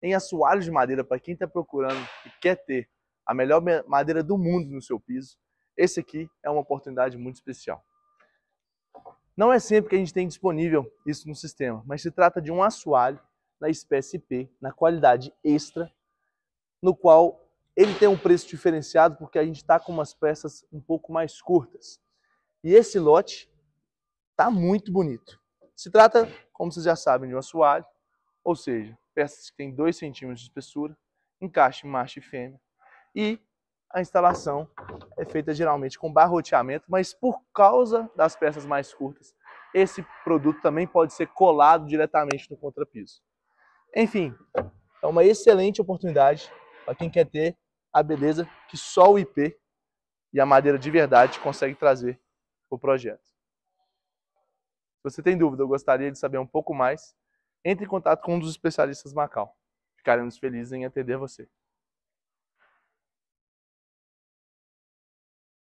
Tem assoalho de madeira para quem está procurando e quer ter a melhor madeira do mundo no seu piso. Esse aqui é uma oportunidade muito especial. Não é sempre que a gente tem disponível isso no sistema, mas se trata de um assoalho na espécie P, na qualidade extra, no qual ele tem um preço diferenciado porque a gente está com umas peças um pouco mais curtas. E esse lote está muito bonito. Se trata, como vocês já sabem, de um assoalho, ou seja, peças que têm 2 centímetros de espessura, encaixe macho e fêmea. E a instalação é feita geralmente com barroteamento, mas por causa das peças mais curtas, esse produto também pode ser colado diretamente no contrapiso. Enfim, é uma excelente oportunidade para quem quer ter a beleza que só o IP e a madeira de verdade consegue trazer para o projeto. Se você tem dúvida ou gostaria de saber um pouco mais, entre em contato com um dos especialistas Macau. Ficaremos felizes em atender você.